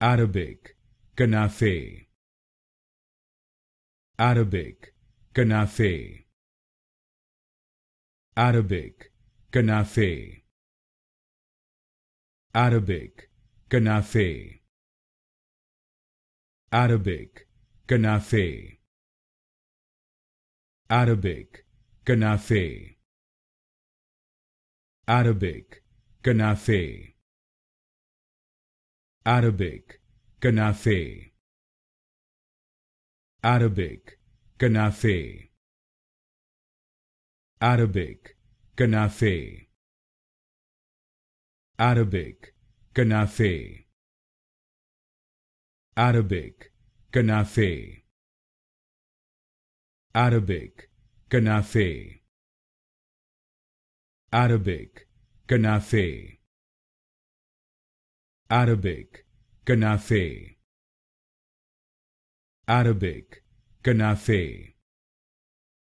Arabic Kanafe Arabic Kanafe Arabic Kanafe Arabic Kanafe Arabic Kanafe Arabic Kanafe Arabic Kanafe Arabic, kanafe. Arabic, kanafe. Arabic, kanafe. Arabic, kanafe. Arabic, kanafe. Arabic, kanafe. Arabic, kanafe. Arabic, Kanafe Arabic Kanafe